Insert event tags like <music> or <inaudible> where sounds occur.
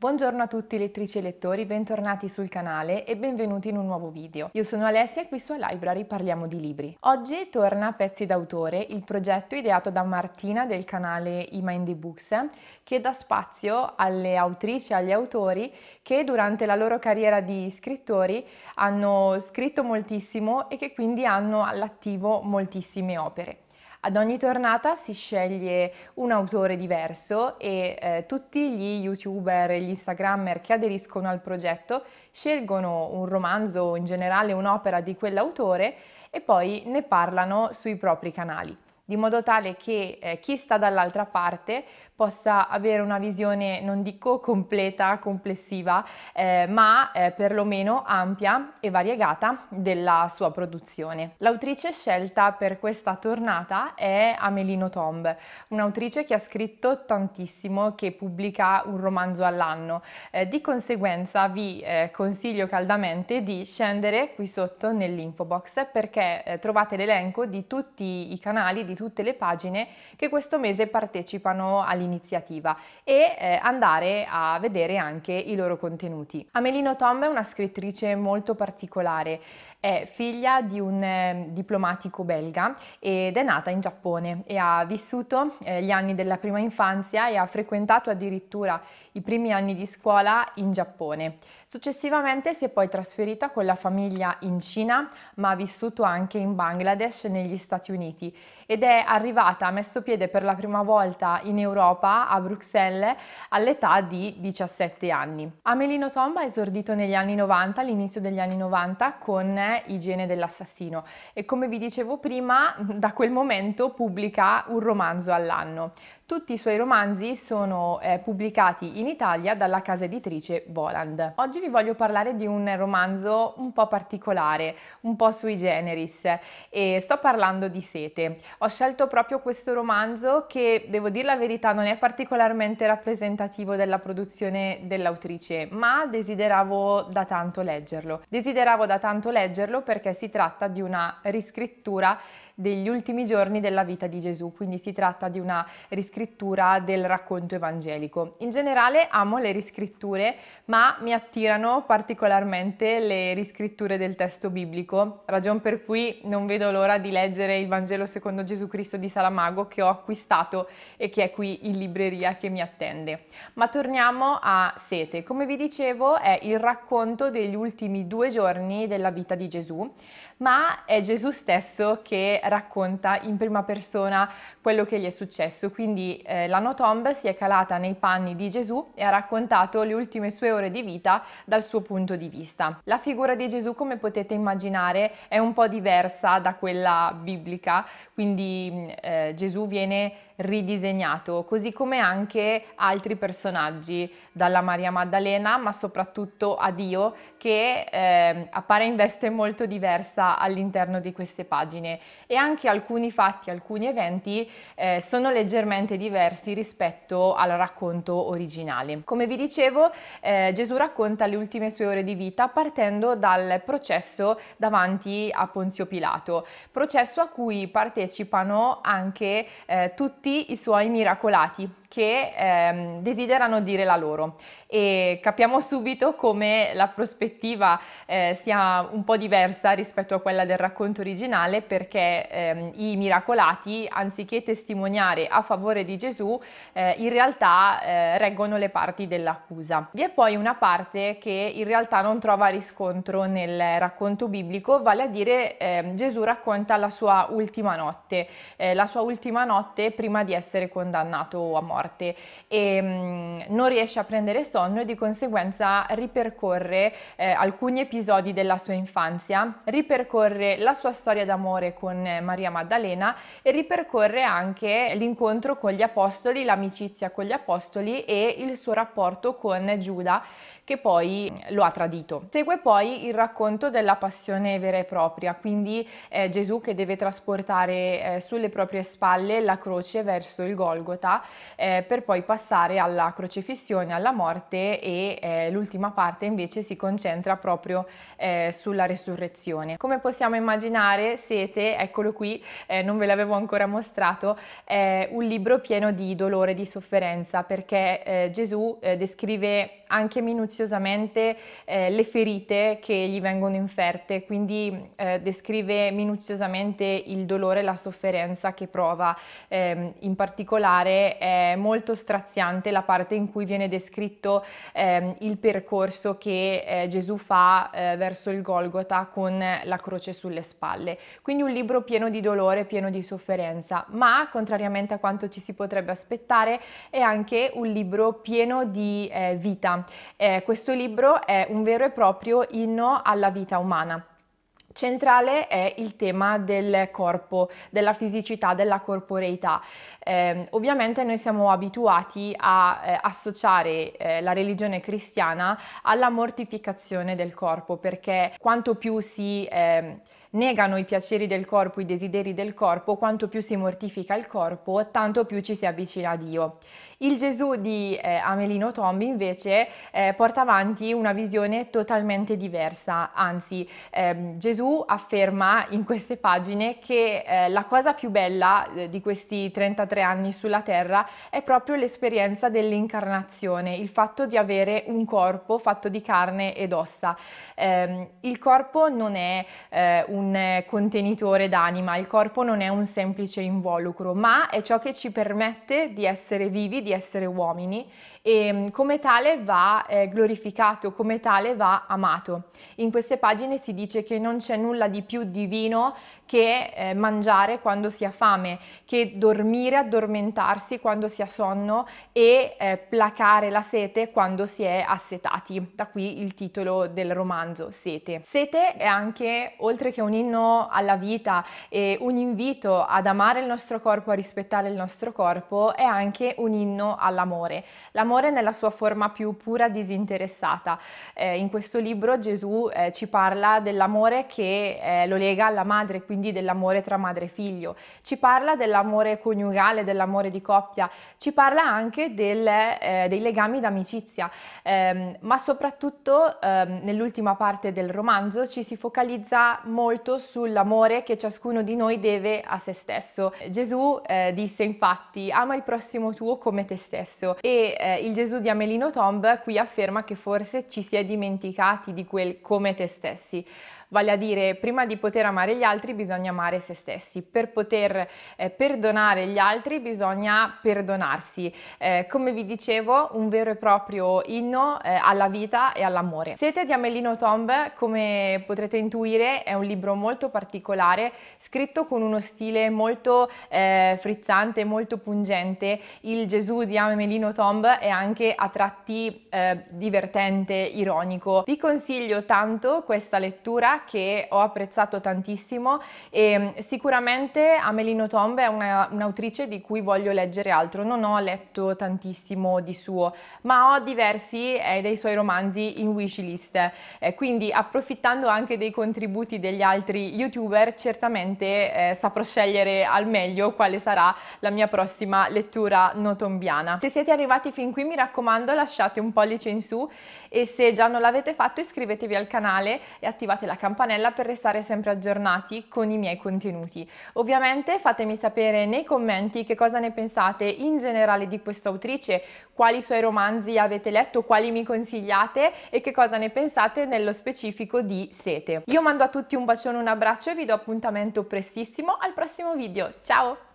Buongiorno a tutti lettrici e lettori, bentornati sul canale e benvenuti in un nuovo video. Io sono Alessia e qui su Library parliamo di libri. Oggi torna Pezzi d'autore, il progetto ideato da Martina del canale I Mindy Books, che dà spazio alle autrici e agli autori che durante la loro carriera di scrittori hanno scritto moltissimo e che quindi hanno all'attivo moltissime opere. Ad ogni tornata si sceglie un autore diverso e eh, tutti gli youtuber e gli instagrammer che aderiscono al progetto scelgono un romanzo o in generale un'opera di quell'autore e poi ne parlano sui propri canali di modo tale che eh, chi sta dall'altra parte possa avere una visione, non dico completa, complessiva, eh, ma eh, perlomeno ampia e variegata della sua produzione. L'autrice scelta per questa tornata è Amelino Tomb, un'autrice che ha scritto tantissimo, che pubblica un romanzo all'anno. Eh, di conseguenza vi eh, consiglio caldamente di scendere qui sotto nell'info box perché eh, trovate l'elenco di tutti i canali, di tutte le pagine che questo mese partecipano all'iniziativa e eh, andare a vedere anche i loro contenuti. Amelino Tom è una scrittrice molto particolare è figlia di un eh, diplomatico belga ed è nata in Giappone e ha vissuto eh, gli anni della prima infanzia e ha frequentato addirittura i primi anni di scuola in Giappone. Successivamente si è poi trasferita con la famiglia in Cina, ma ha vissuto anche in Bangladesh negli Stati Uniti ed è arrivata, ha messo piede per la prima volta in Europa a Bruxelles all'età di 17 anni. Amelino Tomba ha esordito negli anni 90, all'inizio degli anni 90 con Igiene dell'assassino e come vi dicevo prima <laughs> da quel momento pubblica un romanzo all'anno. Tutti i suoi romanzi sono eh, pubblicati in Italia dalla casa editrice Voland. Oggi vi voglio parlare di un romanzo un po' particolare, un po' sui generis e sto parlando di Sete. Ho scelto proprio questo romanzo che, devo dire la verità, non è particolarmente rappresentativo della produzione dell'autrice, ma desideravo da tanto leggerlo. Desideravo da tanto leggerlo perché si tratta di una riscrittura degli ultimi giorni della vita di Gesù, quindi si tratta di una riscrittura del racconto evangelico. In generale amo le riscritture, ma mi attirano particolarmente le riscritture del testo biblico, ragion per cui non vedo l'ora di leggere il Vangelo secondo Gesù Cristo di Salamago che ho acquistato e che è qui in libreria che mi attende. Ma torniamo a Sete. Come vi dicevo è il racconto degli ultimi due giorni della vita di Gesù ma è Gesù stesso che racconta in prima persona quello che gli è successo. Quindi eh, la Notomb si è calata nei panni di Gesù e ha raccontato le ultime sue ore di vita dal suo punto di vista. La figura di Gesù, come potete immaginare, è un po' diversa da quella biblica, quindi mm, eh, Gesù viene ridisegnato, così come anche altri personaggi, dalla Maria Maddalena, ma soprattutto a Dio, che eh, appare in veste molto diversa all'interno di queste pagine e anche alcuni fatti, alcuni eventi eh, sono leggermente diversi rispetto al racconto originale. Come vi dicevo, eh, Gesù racconta le ultime sue ore di vita partendo dal processo davanti a Ponzio Pilato, processo a cui partecipano anche eh, tutti i suoi miracolati, che ehm, desiderano dire la loro e capiamo subito come la prospettiva eh, sia un po' diversa rispetto a quella del racconto originale perché ehm, i miracolati anziché testimoniare a favore di Gesù eh, in realtà eh, reggono le parti dell'accusa. Vi è poi una parte che in realtà non trova riscontro nel racconto biblico, vale a dire ehm, Gesù racconta la sua ultima notte, eh, la sua ultima notte prima di essere condannato a morte forte e mh, mm, non riesce a prendere sonno e di conseguenza ripercorre eh, alcuni episodi della sua infanzia, ripercorre la sua storia d'amore con eh, Maria Maddalena e ripercorre anche l'incontro con gli apostoli, l'amicizia con gli apostoli e il suo rapporto con Giuda che poi lo ha tradito. Segue poi il racconto della passione vera e propria, quindi eh, Gesù che deve trasportare eh, sulle proprie spalle la croce verso il Golgota, eh, eh, per poi passare alla crocifissione, alla morte e eh, l'ultima parte invece si concentra proprio eh, sulla resurrezione. Come possiamo immaginare Sete, eccolo qui, eh, non ve l'avevo ancora mostrato, è eh, un libro pieno di dolore, di sofferenza perché eh, Gesù descrive anche minuziosamente eh, le ferite che gli vengono inferte, quindi eh, descrive minuziosamente il dolore e la sofferenza che prova. Eh, in particolare è molto straziante la parte in cui viene descritto ehm, il percorso che eh, Gesù fa eh, verso il Golgota con la croce sulle spalle. Quindi un libro pieno di dolore, pieno di sofferenza, ma contrariamente a quanto ci si potrebbe aspettare è anche un libro pieno di eh, vita eh, questo libro è un vero e proprio inno alla vita umana. Centrale è il tema del corpo, della fisicità, della corporeità. Eh, ovviamente noi siamo abituati a eh, associare eh, la religione cristiana alla mortificazione del corpo perché quanto più si ehm, negano i piaceri del corpo, i desideri del corpo, quanto più si mortifica il corpo, tanto più ci si avvicina a Dio. Il Gesù di eh, Amelino Tombi invece eh, porta avanti una visione totalmente diversa, anzi ehm, Gesù afferma in queste pagine che eh, la cosa più bella eh, di questi 33 anni sulla terra è proprio l'esperienza dell'incarnazione, il fatto di avere un corpo fatto di carne ed ossa. Ehm, il corpo non è eh, un contenitore d'anima, il corpo non è un semplice involucro, ma è ciò che ci permette di essere vivi, di di essere uomini e ehm, come tale va eh, glorificato, come tale va amato. In queste pagine si dice che non c'è nulla di più divino che eh, mangiare quando si ha fame, che dormire, addormentarsi quando si ha sonno e eh, placare la sete quando si è assetati. Da qui il titolo del romanzo, Sete. Sete è anche, oltre che un inno alla vita e un invito ad amare il nostro corpo, a rispettare il nostro corpo, è anche un inno all'amore. L'amore nella sua forma più pura, disinteressata. Eh, in questo libro Gesù eh, ci parla dell'amore che eh, lo lega alla madre, quindi quindi dell'amore tra madre e figlio, ci parla dell'amore coniugale, dell'amore di coppia, ci parla anche del, eh, dei legami d'amicizia, ehm, ma soprattutto ehm, nell'ultima parte del romanzo ci si focalizza molto sull'amore che ciascuno di noi deve a se stesso. Gesù eh, disse infatti ama il prossimo tuo come te stesso e eh, il Gesù di Amelino Tomb qui afferma che forse ci si è dimenticati di quel come te stessi, vale a dire prima di poter amare gli altri bisogna bisogna amare se stessi, per poter eh, perdonare gli altri bisogna perdonarsi. Eh, come vi dicevo, un vero e proprio inno eh, alla vita e all'amore. Siete di Amelino Tomb, come potrete intuire, è un libro molto particolare, scritto con uno stile molto eh, frizzante, molto pungente. Il Gesù di Amelino Tomb è anche a tratti eh, divertente, ironico. Vi consiglio tanto questa lettura che ho apprezzato tantissimo e ehm, sicuramente Amelino Tombe è un'autrice di cui voglio leggere altro, non ho letto tantissimo di suo, ma ho diversi eh, dei suoi romanzi in wishlist, eh, quindi approfittando anche dei contributi degli altri youtuber certamente eh, saprò scegliere al meglio quale sarà la mia prossima lettura notombiana. Se siete arrivati fin qui mi raccomando lasciate un pollice in su e se già non l'avete fatto iscrivetevi al canale e attivate la campanella per restare sempre aggiornati con con i miei contenuti. Ovviamente fatemi sapere nei commenti che cosa ne pensate in generale di questa autrice, quali suoi romanzi avete letto, quali mi consigliate e che cosa ne pensate nello specifico di Sete. Io mando a tutti un bacione, un abbraccio e vi do appuntamento prestissimo al prossimo video. Ciao!